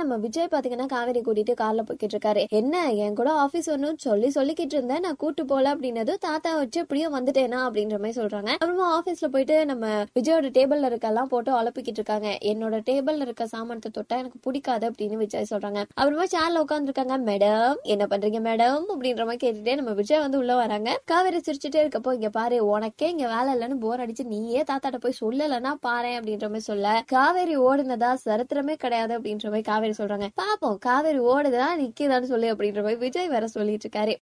நம்ம விஜய் பாத்தீங்கன்னா காவேரி கூட்டிட்டு கார்ல போய்கிட்டு இருக்காரு என்ன என் கூட ஆபீஸ் ஒண்ணும் சொல்லி சொல்லிக்கிட்டு இருந்தேன் நான் கூட்டு போல அப்படின்னது தாத்தா வச்சு எப்படியும் வந்துட்டேனா அப்படின்ற மாதிரி சொல்றாங்க அப்புறமா ஆபீஸ்ல போயிட்டு நம்ம விஜயோட டேபிள்ல இருக்கெல்லாம் போட்டு உழப்பிக்கிட்டு இருக்காங்க என்னோட டேபிள்ல இருக்க சாமானத்தை தொட்டா எனக்கு பிடிக்காது அப்படின்னு விஜய் சொல்றாங்க அப்புறமா சேர்ல உட்காந்துருக்காங்க மேடம் என்ன பண்றீங்க மேடம் அப்படின்ற மாதிரி கேட்டுட்டே நம்ம விஜய் வந்து உள்ள வராங்க காவேரி சிரிச்சுட்டே இருக்கப்போ இங்க பாரு உனக்கே இங்க வேலை இல்லைன்னு போர் அடிச்சு நீயே தாத்தாட்ட போய் சொல்லலன்னா பாரு அப்படின்ற மாதிரி சொல்ல காவேரி ஓடுனதா சரித்திரமே கிடையாது அப்படின்ற மாதிரி காவேரி மாதிரி சொல்றாங்க பாப்போம் காவேரி ஓடுதா நிக்கதான்னு சொல்லி அப்படின்ற மாதிரி விஜய் வேற சொல்லிட்டு இருக்காரு